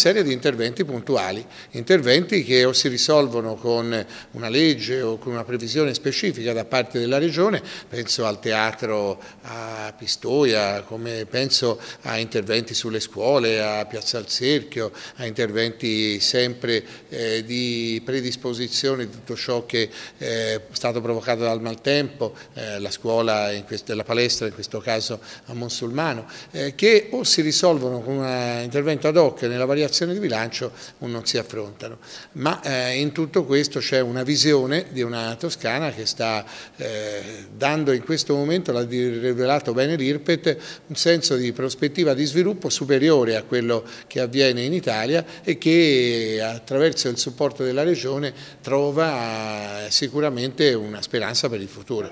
serie di interventi puntuali, interventi che o si risolvono con una legge o con una previsione specifica da parte della Regione, penso al teatro a Pistoia, come penso a interventi sulle scuole, a Piazza al Cerchio, a interventi sempre eh, di predisposizione di tutto ciò che eh, è stato provocato dal maltempo, eh, la scuola, questo, la palestra in questo caso a Monsulmano, eh, che o si risolvono con un intervento ad hoc nella variazione assicurazione di bilancio non si affrontano. Ma eh, in tutto questo c'è una visione di una Toscana che sta eh, dando in questo momento, l'ha rivelato bene l'IRPET, un senso di prospettiva di sviluppo superiore a quello che avviene in Italia e che attraverso il supporto della Regione trova eh, sicuramente una speranza per il futuro.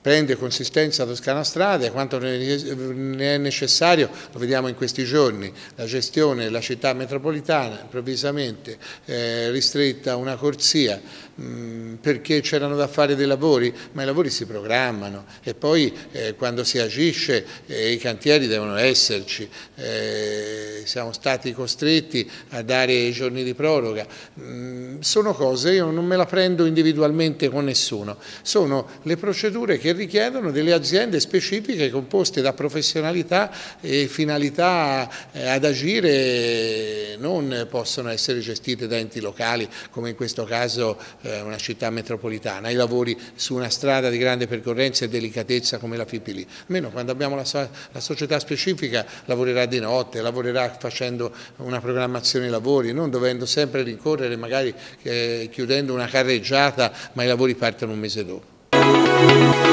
Prende consistenza Toscana Strade, quanto ne è necessario, lo vediamo in questi giorni, la gestione della città metropolitana metropolitana improvvisamente eh, ristretta una corsia mh, mm, perché c'erano da fare dei lavori, ma i lavori si programmano e poi eh, quando si agisce eh, i cantieri devono esserci. Eh, siamo stati costretti a dare i giorni di proroga. Mh, mm, sono cose, io non me la prendo individualmente con nessuno, sono le procedure che richiedono delle aziende specifiche composte da professionalità e finalità eh, ad agire eh, non possono essere gestite da enti locali come in questo caso eh, una città metropolitana, i lavori su una strada di grande percorrenza e delicatezza come la Fipili, almeno quando abbiamo la, la società specifica lavorerà di notte, lavorerà facendo una programmazione dei lavori, non dovendo sempre rincorrere magari eh, chiudendo una carreggiata ma i lavori partono un mese dopo.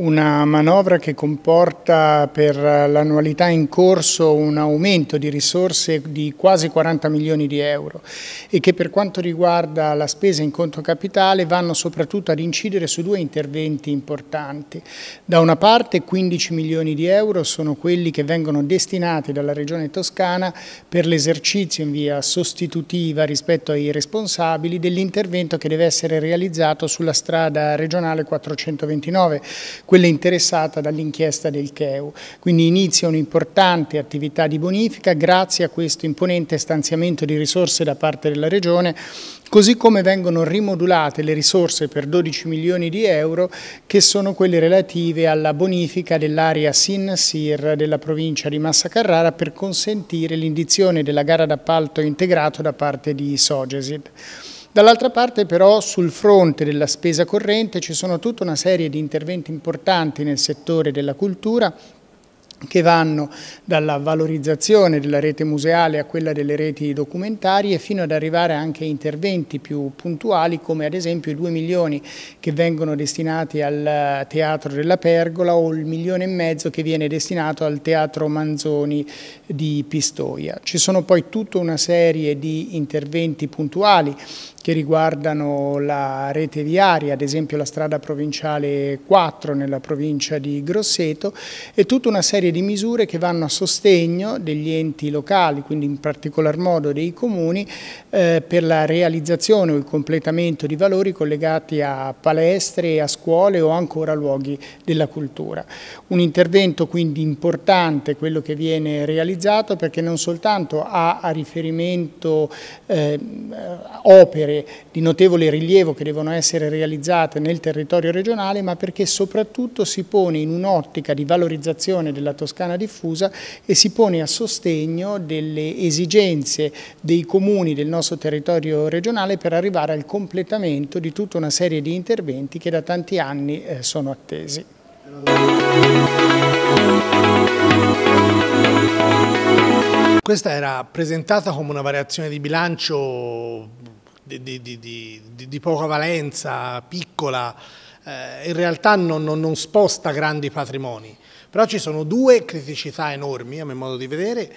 una manovra che comporta per l'annualità in corso un aumento di risorse di quasi 40 milioni di euro e che per quanto riguarda la spesa in conto capitale vanno soprattutto ad incidere su due interventi importanti. Da una parte 15 milioni di euro sono quelli che vengono destinati dalla Regione Toscana per l'esercizio in via sostitutiva rispetto ai responsabili dell'intervento che deve essere realizzato sulla strada regionale 429 quella interessata dall'inchiesta del CEU. Quindi inizia un'importante attività di bonifica grazie a questo imponente stanziamento di risorse da parte della Regione, così come vengono rimodulate le risorse per 12 milioni di euro che sono quelle relative alla bonifica dell'area Sin-Sir della provincia di Massa Carrara per consentire l'indizione della gara d'appalto integrato da parte di Sogesid. Dall'altra parte però sul fronte della spesa corrente ci sono tutta una serie di interventi importanti nel settore della cultura che vanno dalla valorizzazione della rete museale a quella delle reti documentarie fino ad arrivare anche a interventi più puntuali come ad esempio i 2 milioni che vengono destinati al Teatro della Pergola o il milione e mezzo che viene destinato al Teatro Manzoni di Pistoia. Ci sono poi tutta una serie di interventi puntuali che riguardano la rete viaria, ad esempio la strada provinciale 4 nella provincia di Grosseto e tutta una serie di misure che vanno a sostegno degli enti locali, quindi in particolar modo dei comuni, eh, per la realizzazione o il completamento di valori collegati a palestre, a scuole o ancora luoghi della cultura. Un intervento quindi importante quello che viene realizzato perché non soltanto ha a riferimento eh, opere opere di notevole rilievo che devono essere realizzate nel territorio regionale, ma perché soprattutto si pone in un'ottica di valorizzazione della Toscana diffusa e si pone a sostegno delle esigenze dei comuni del nostro territorio regionale per arrivare al completamento di tutta una serie di interventi che da tanti anni eh, sono attesi. Questa era presentata come una variazione di bilancio di, di, di, di poca valenza, piccola, eh, in realtà non, non, non sposta grandi patrimoni. Però ci sono due criticità enormi, a mio modo di vedere,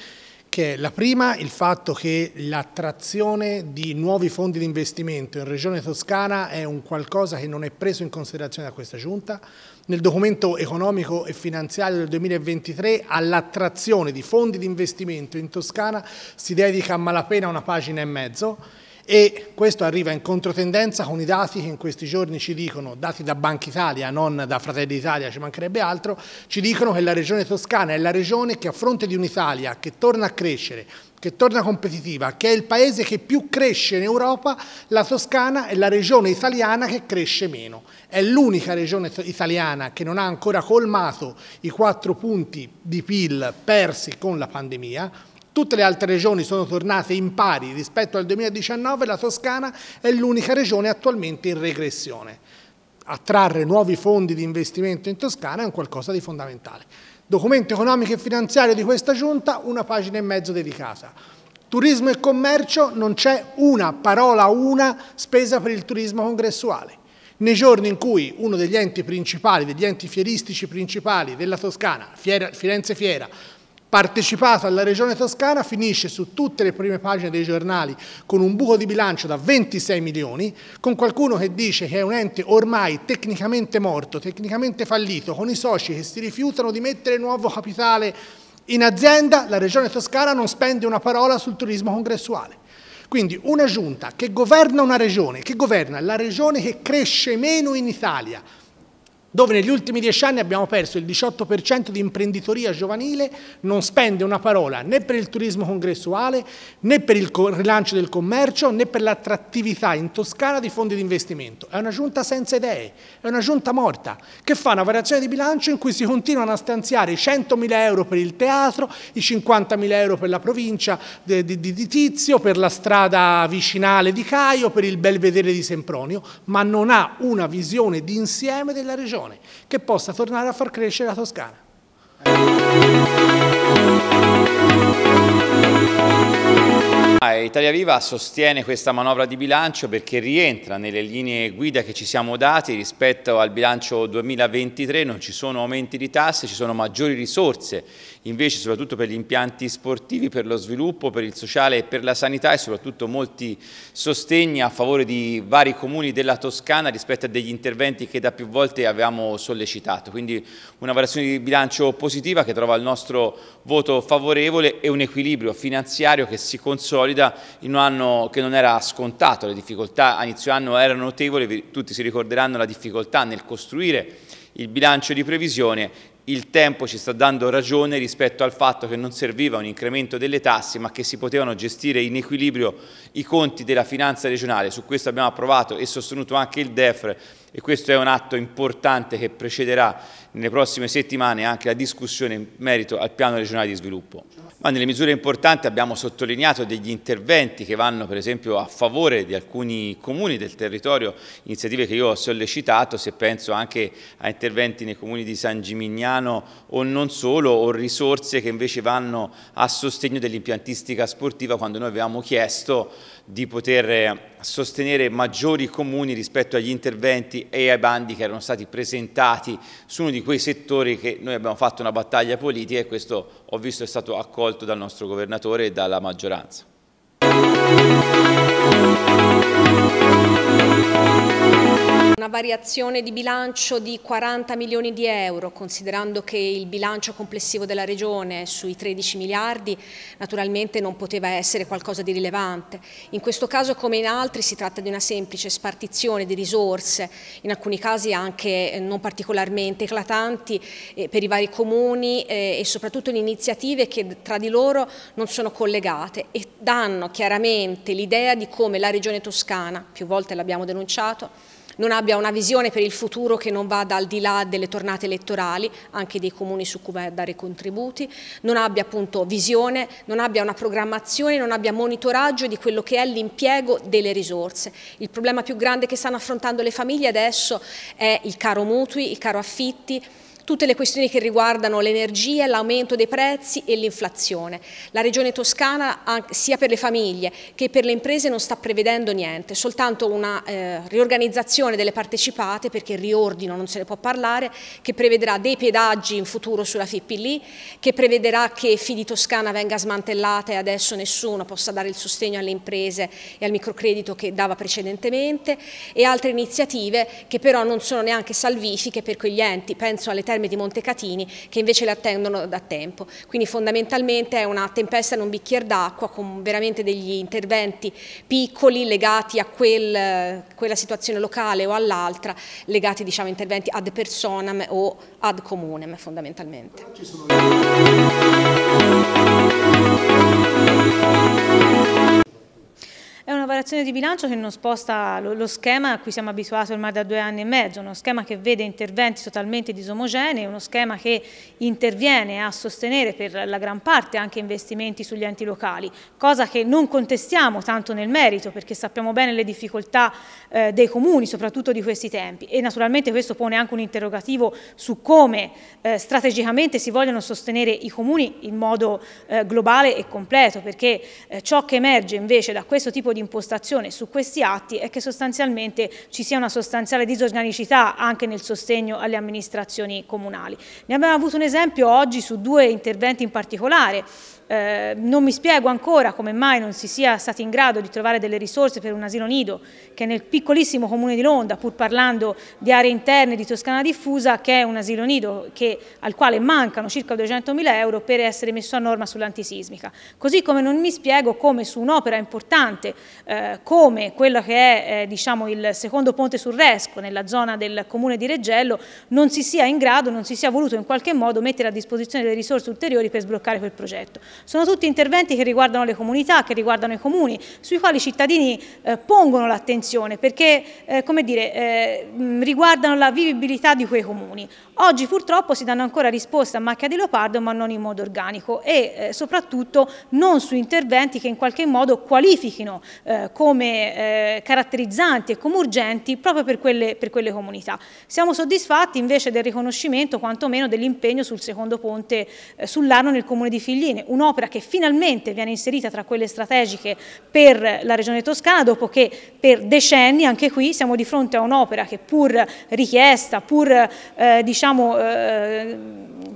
che è la prima il fatto che l'attrazione di nuovi fondi di investimento in Regione Toscana è un qualcosa che non è preso in considerazione da questa giunta. Nel documento economico e finanziario del 2023 all'attrazione di fondi di investimento in Toscana si dedica a malapena una pagina e mezzo e questo arriva in controtendenza con i dati che in questi giorni ci dicono, dati da Banca Italia, non da Fratelli Italia, ci mancherebbe altro, ci dicono che la regione toscana è la regione che a fronte di un'Italia che torna a crescere, che torna competitiva, che è il paese che più cresce in Europa, la Toscana è la regione italiana che cresce meno. È l'unica regione italiana che non ha ancora colmato i quattro punti di PIL persi con la pandemia, Tutte le altre regioni sono tornate in pari rispetto al 2019, la Toscana è l'unica regione attualmente in regressione. Attrarre nuovi fondi di investimento in Toscana è un qualcosa di fondamentale. Documento economico e finanziario di questa giunta, una pagina e mezzo dedicata. Turismo e commercio non c'è una parola, una spesa per il turismo congressuale. Nei giorni in cui uno degli enti principali, degli enti fieristici principali della Toscana, Firenze Fiera, partecipato alla regione toscana finisce su tutte le prime pagine dei giornali con un buco di bilancio da 26 milioni, con qualcuno che dice che è un ente ormai tecnicamente morto, tecnicamente fallito, con i soci che si rifiutano di mettere nuovo capitale in azienda, la regione toscana non spende una parola sul turismo congressuale. Quindi una giunta che governa una regione, che governa la regione che cresce meno in Italia, dove negli ultimi dieci anni abbiamo perso il 18% di imprenditoria giovanile, non spende una parola né per il turismo congressuale, né per il rilancio del commercio, né per l'attrattività in Toscana di fondi di investimento. È una giunta senza idee, è una giunta morta, che fa una variazione di bilancio in cui si continuano a stanziare i 100.000 euro per il teatro, i 50.000 euro per la provincia di, Tizio, per la strada vicinale di Caio, per il belvedere di Sempronio, ma non ha una visione d'insieme della regione un'azione che possa tornare a far crescere la Toscana. Italia Viva sostiene questa manovra di bilancio perché rientra nelle linee guida che ci siamo dati rispetto al bilancio 2023, non ci sono aumenti di tasse, ci sono maggiori risorse, invece soprattutto per gli impianti sportivi, per lo sviluppo, per il sociale e per la sanità e soprattutto molti sostegni a favore di vari comuni della Toscana rispetto a degli interventi che da più volte avevamo sollecitato. Quindi una variazione di bilancio positiva che trova il nostro voto favorevole e un equilibrio finanziario che si consolida Florida in un anno che non era scontato, le difficoltà a inizio anno erano notevoli, tutti si ricorderanno la difficoltà nel costruire il bilancio di previsione il tempo ci sta dando ragione rispetto al fatto che non serviva un incremento delle tasse ma che si potevano gestire in equilibrio i conti della finanza regionale, su questo abbiamo approvato e sostenuto anche il DEFR e questo è un atto importante che precederà nelle prossime settimane anche la discussione in merito al piano regionale di sviluppo. Ma nelle misure importanti abbiamo sottolineato degli interventi che vanno per esempio a favore di alcuni comuni del territorio, iniziative che io ho sollecitato, se penso anche a interventi nei comuni di San Gimignano o non solo, o risorse che invece vanno a sostegno dell'impiantistica sportiva quando noi avevamo chiesto di poter sostenere maggiori comuni rispetto agli interventi e ai bandi che erano stati presentati su uno di quei settori che noi abbiamo fatto una battaglia politica e questo ho visto è stato accolto dal nostro governatore e dalla maggioranza. una variazione di bilancio di 40 milioni di euro, considerando che il bilancio complessivo della Regione è sui 13 miliardi naturalmente non poteva essere qualcosa di rilevante. In questo caso come in altri si tratta di una semplice spartizione di risorse, in alcuni casi anche eh, non particolarmente eclatanti eh, per i vari comuni eh, e soprattutto in iniziative che tra di loro non sono collegate e danno chiaramente l'idea di come la Regione Toscana, più volte l'abbiamo denunciato, non abbia una visione per il futuro che non vada al di là delle tornate elettorali, anche dei comuni su cui vai a dare contributi, non abbia appunto visione, non abbia una programmazione, non abbia monitoraggio di quello che è l'impiego delle risorse. Il problema più grande che stanno affrontando le famiglie adesso è il caro mutui, il caro affitti, tutte le questioni che riguardano l'energia, l'aumento dei prezzi e l'inflazione. La regione toscana sia per le famiglie che per le imprese non sta prevedendo niente, soltanto una eh, riorganizzazione delle partecipate perché riordino non se ne può parlare, che prevederà dei pedaggi in futuro sulla FIPLI, che prevederà che Fidi Toscana venga smantellata e adesso nessuno possa dare il sostegno alle imprese e al microcredito che dava precedentemente e altre iniziative che però non sono neanche salvifiche per quegli enti, penso alle terre Terme di Montecatini che invece le attendono da tempo. Quindi fondamentalmente è una tempesta in un bicchiere d'acqua con veramente degli interventi piccoli legati a quel, quella situazione locale o all'altra, legati diciamo interventi ad personam o ad comunem fondamentalmente. di bilancio che non sposta lo, lo, schema a cui siamo abituati ormai da due anni e mezzo, uno schema che vede interventi totalmente disomogenei, uno schema che interviene a sostenere per la gran parte anche investimenti sugli enti locali, cosa che non contestiamo tanto nel merito perché sappiamo bene le difficoltà eh, dei comuni, soprattutto di questi tempi e naturalmente questo pone anche un interrogativo su come eh, strategicamente si vogliono sostenere i comuni in modo eh, globale e completo perché eh, ciò che emerge invece da questo tipo di impostazione legislazione su questi atti è che sostanzialmente ci sia una sostanziale disorganicità anche nel sostegno alle amministrazioni comunali. Ne abbiamo avuto un esempio oggi su due interventi in particolare, eh, non mi spiego ancora come mai non si sia stati in grado di trovare delle risorse per un asilo nido che nel piccolissimo comune di Londra, pur parlando di aree interne di Toscana diffusa, che è un asilo nido che, al quale mancano circa 200.000 euro per essere messo a norma sull'antisismica. Così come non mi spiego come su un'opera importante eh, come quello che è eh, diciamo, il secondo ponte sul Resco nella zona del comune di Reggello non si sia in grado, non si sia voluto in qualche modo mettere a disposizione delle risorse ulteriori per sbloccare quel progetto. Sono tutti interventi che riguardano le comunità, che riguardano i comuni, sui quali i cittadini eh, pongono l'attenzione perché eh, come dire, eh, riguardano la vivibilità di quei comuni. Oggi purtroppo si danno ancora risposte a macchia di leopardo ma non in modo organico e eh, soprattutto non su interventi che in qualche modo qualifichino eh, come eh, caratterizzanti e come urgenti proprio per quelle, per quelle comunità. Siamo soddisfatti invece del riconoscimento quantomeno dell'impegno sul secondo ponte sull'Arno nel comune di Figline, un un'opera che finalmente viene inserita tra quelle strategiche per la regione toscana, dopo che per decenni anche qui siamo di fronte a un'opera che pur richiesta, pur eh, diciamo, eh,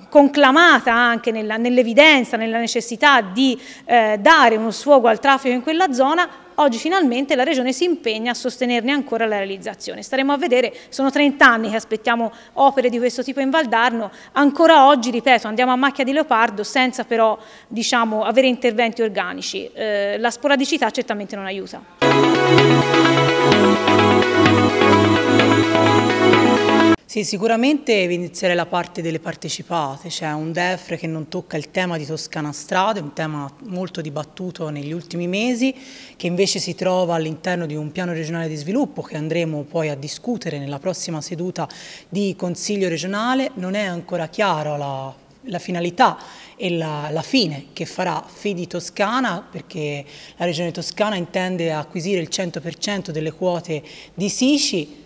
conclamata anche nell'evidenza, nella necessità di eh, dare uno sfogo al traffico in quella zona, oggi finalmente la Regione si impegna a sostenerne ancora la realizzazione. Staremo a vedere, sono 30 anni che aspettiamo opere di questo tipo in Valdarno, ancora oggi, ripeto, andiamo a macchia di leopardo senza però diciamo, avere interventi organici. Eh, la sporadicità certamente non aiuta. Sì, sicuramente evidenzierei la parte delle partecipate, cioè un DEFRE che non tocca il tema di Toscana Strade, un tema molto dibattuto negli ultimi mesi, che invece si trova all'interno di un piano regionale di sviluppo che andremo poi a discutere nella prossima seduta di Consiglio regionale. Non è ancora chiaro la la finalità e la, la, fine che farà Fidi Toscana perché la Regione Toscana intende acquisire il 100% delle quote di Sici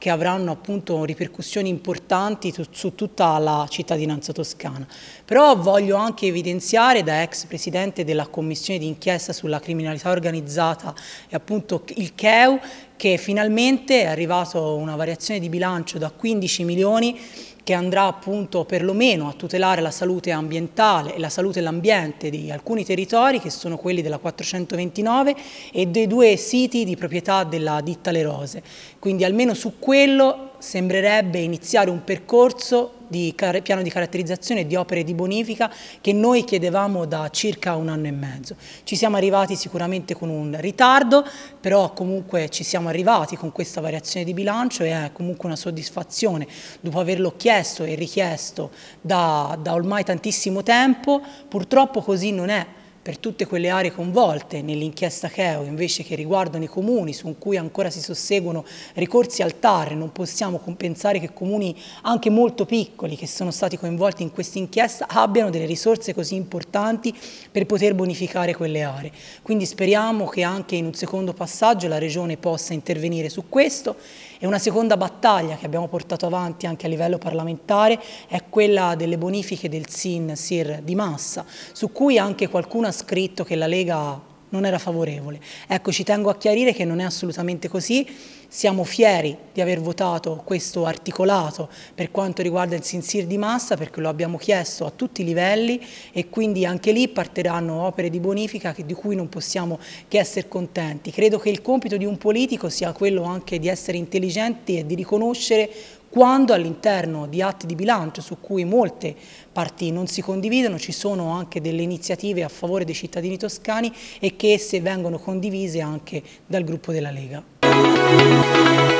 che avranno appunto ripercussioni importanti su tutta la cittadinanza toscana. Però voglio anche evidenziare da ex presidente della commissione d'inchiesta sulla criminalità organizzata e appunto il CEU che finalmente è arrivata una variazione di bilancio da 15 milioni che andrà appunto perlomeno a tutelare la salute ambientale e la salute e l'ambiente di alcuni territori che sono quelli della 429 e dei due siti di proprietà della ditta Le Rose. Quindi almeno su quello sembrerebbe iniziare un percorso di piano di caratterizzazione di opere di bonifica che noi chiedevamo da circa un anno e mezzo. Ci siamo arrivati sicuramente con un ritardo, però comunque ci siamo arrivati con questa variazione di bilancio e è comunque una soddisfazione dopo averlo chiesto e richiesto da, da ormai tantissimo tempo, purtroppo così non è per tutte quelle aree coinvolte nell'inchiesta Cheo invece che riguardano i comuni su cui ancora si susseguono ricorsi al TAR, non possiamo compensare che comuni anche molto piccoli che sono stati coinvolti in questa inchiesta abbiano delle risorse così importanti per poter bonificare quelle aree. Quindi speriamo che anche in un secondo passaggio la Regione possa intervenire su questo e una seconda battaglia che abbiamo portato avanti anche a livello parlamentare è quella delle bonifiche del SIN SIR di massa, su cui anche qualcuno ha scritto che la Lega non era favorevole. Ecco, ci tengo a chiarire che non è assolutamente così, siamo fieri di aver votato questo articolato per quanto riguarda il sinsir di massa perché lo abbiamo chiesto a tutti i livelli e quindi anche lì partiranno opere di bonifica di cui non possiamo che essere contenti. Credo che il compito di un politico sia quello anche di essere intelligenti e di riconoscere quando all'interno di atti di bilancio su cui molte parti non si condividono ci sono anche delle iniziative a favore dei cittadini toscani e che esse vengono condivise anche dal gruppo della Lega.